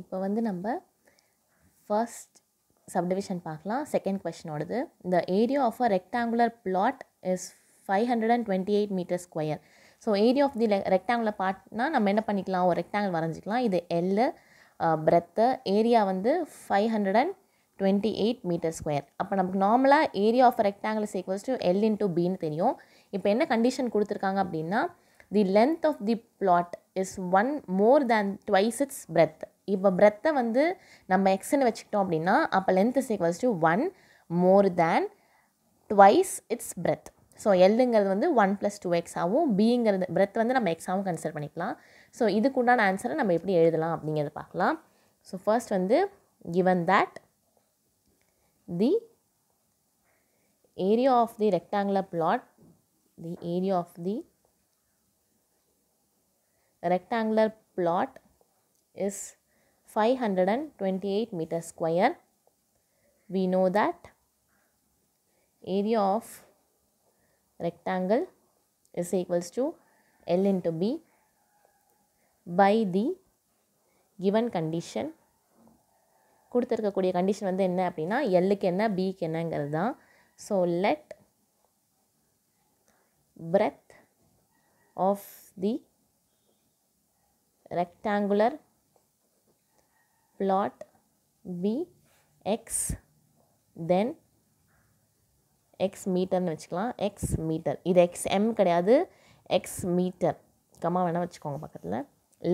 இப்போ வந்து நம்ம ஃபர்ஸ்ட் சப்டிவிஷன் பார்க்கலாம் செகண்ட் கொஷினோடது இந்த area of a rectangular plot is five hundred and twenty eight metre square so area of the rectangular பார்ட்னால் நம்ம என்ன பண்ணிக்கலாம் ஒரு ரெக்டாங்கிள் வரைஞ்சிக்கலாம் இது எல்லு பிரெத்து ஏரியா வந்து five hundred and twenty eight metre square அப்போ நமக்கு நார்மலாக area of rectangle equals to L to பின்னு தெரியும் இப்போ என்ன கண்டிஷன் கொடுத்துருக்காங்க அப்படின்னா the length of the plot is one more than twice its breadth இப்போ பிரெத்தை வந்து நம்ம எக்ஸ்னு வச்சுக்கிட்டோம் அப்படின்னா அப்போ length is equals to one more than twice its breadth so எல்லுங்கிறது வந்து ஒன் ப்ளஸ் டூ எக்ஸ் ஆகும் பிங்கிறது பிரெத் வந்து நம்ம எக்ஸாகவும் கன்சிடர் பண்ணிக்கலாம் ஸோ இதுக்கு உண்டான ஆன்சரை நம்ம எப்படி எழுதலாம் அப்படிங்கிறத பார்க்கலாம் ஸோ ஃபர்ஸ்ட் வந்து given that the area of the rectangular plot the area of the rectangular plot is 528 meter square. We know that area of rectangle is equals to L into B by the given condition கொடுத்துருக்கக்கூடிய condition வந்து என்ன அப்படின்னா எல்லுக்கு என்ன பிக்கு என்னங்கிறது தான் So, let breadth of the rectangular plot x then x மீட்டர்னு வச்சுக்கலாம் x மீட்டர் இது m கிடையாது x மீட்டர் கம்மா வேணால் வச்சுக்கோங்க பக்கத்தில்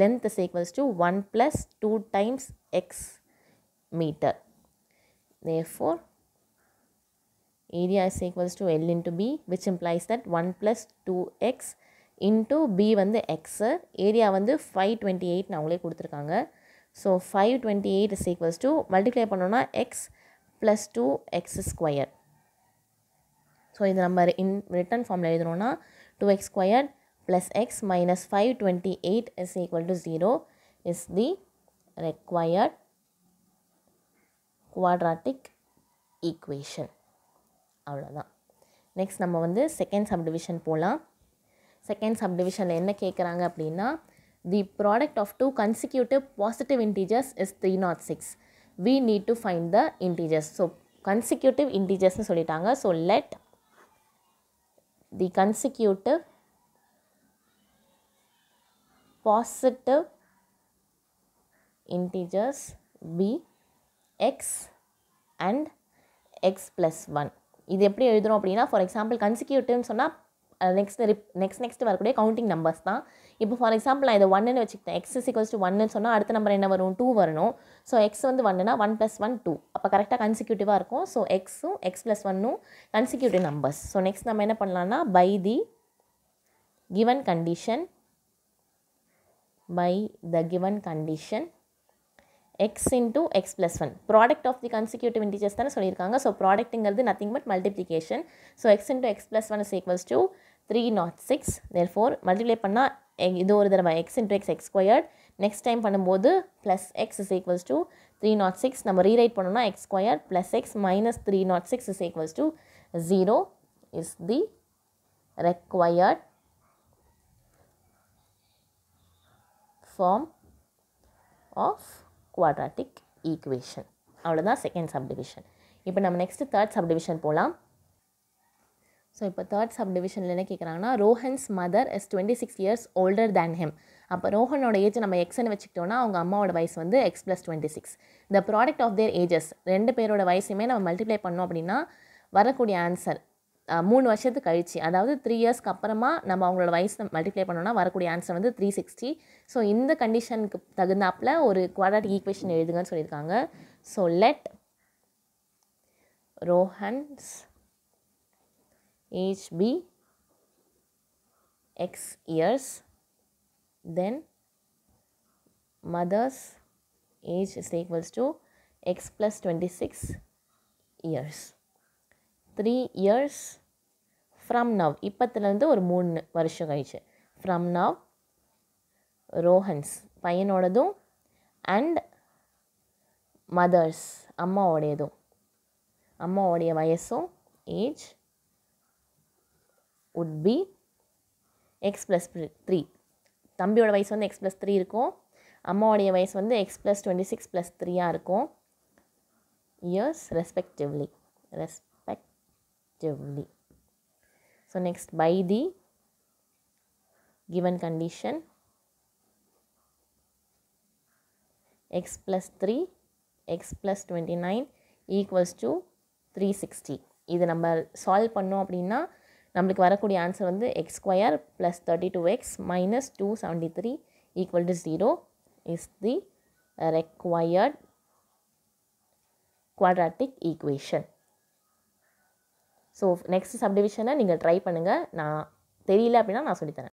length is equals to one plus two times x metre therefore area is equals to L into B which implies that 1 plus 2x into B வந்து x area வந்து 528 எயிட்னு அவங்களே கொடுத்துருக்காங்க so five twenty eight is equals to multiply பண்ணோன்னா x plus two x square so இது நம்ம in written ஃபார்மில் எழுதணும்னா two x square plus x minus five twenty eight is equal to zero is the required quadratic equation அவ்வளோதான் next நம்ம வந்து second subdivision போகலாம் second சப்டிவிஷனில் என்ன கேட்குறாங்க அப்படின்னா The product of two consecutive positive integers is 306. We need to find the integers. So, consecutive integers சொல்லிட்டாங்க. So, let the consecutive positive integers be x and x plus 1. இது எப்படி எழுதுகிறோம் அப்படின்னா ஃபார் எக்ஸாம்பிள் கன்சிக்யூட்டிவ்னு சொன்னால் நெக்ஸ்ட் ரிப் next next வரக்கூடிய counting numbers தான் இப்போ ஃபார் எக்ஸாம்பிள் நான் இதை ஒன்னு வச்சுக்கிட்டேன் எக்ஸ் ஈக்குவல்ஸ் டு ஒன்னு சொன்னால் அடுத்த நம்பர் என்ன வரும் டூ வரணும் ஸோ எக்ஸ் வந்து ஒன்னுனா ஒன் ப்ளஸ் ஒன் டூ அப்போ கரெக்டாக கன்சிக்யூட்டிவாக இருக்கும் ஸோ எக்ஸும் எக்ஸ் ப்ளஸ் ஒன்னும் கன்சிக்யூட்டிவ் நம்பர்ஸ் ஸோ நெக்ஸ்ட் நம்ம என்ன பண்ணலாம்னா by the given condition by the given condition x into x plus one product of the consecutive integers தானே சொல்லியிருக்காங்க ஸோ ப்ராடக்ட்டுங்கிறது nothing but multiplication so x into x plus one is equals to three naught six therefore multiply பண்ணால் இது ஒரு தடவை X into x x squared next time பண்ணும்போது plus x is equals to three naught six நம்ம rewrite பண்ணோம்னா x square plus x minus three naught six is equals to zero is the required form of quadratic equation அவ்வளோதான் second subdivision இப்போ நம்ம next third subdivision போகலாம் so இப்போ third சப் டிவிஷனில் என்ன கேட்குறாங்கன்னா Rohan's mother is twenty six years older than him அப்போ ரோஹனோட ஏஜ் நம்ம எக்ஸ்னு வச்சுக்கிட்டோன்னா அவங்க அம்மாவோட வயசு வந்து x plus twenty six the product of their ages ரெண்டு பேரோட வயசுமே நம்ம மல்டிப்ளை பண்ணோம் அப்படின்னா வரக்கூடிய ஆன்சர் மூணு வருஷத்துக்கு கழிச்சு அதாவது த்ரீ இயர்ஸ்க்கு அப்புறமா நம்ம அவங்களோட வயசை மல்டிப்ளை பண்ணோம்னா வரக்கூடிய ஆன்சர் வந்து த்ரீ சிக்ஸ்டி ஸோ இந்த கண்டிஷனுக்கு தகுந்தாப்பில் ஒரு குவாட் ஈக்குவேஷன் எழுதுங்கன்னு சொல்லியிருக்காங்க so let Rohan's age be x years then mother's age is equals to x plus 26 years 3 years from now இப்பத்துலேருந்து ஒரு மூணு வருஷம் கழிச்சு ஃப்ரம் நவ் ரோஹன்ஸ் பையனோடதும் அண்ட் மதர்ஸ் அம்மாவோடையதும் அம்மாவோடைய வயசும் age would be x plus three தம்பியோட வயசு வந்து எக்ஸ் ப்ளஸ் த்ரீ இருக்கும் அம்மாவுடைய வயசு வந்து x plus twenty six plus த்ரீயாக இருக்கும் years respectively respectively so next by the given condition x plus three x plus twenty nine 29 equals three sixty இது நம்ம சால்வ் பண்ணோம் அப்படின்னா நம்மளுக்கு வரக்கூடிய ஆன்சர் வந்து x square plus thirty two x minus two seventy three equal to zero is the required quadratic equation so next சப்டிவிஷனை நீங்கள் try பண்ணுங்கள் நான் தெரியல அப்படின்னா நான் சொல்லித்தரேன்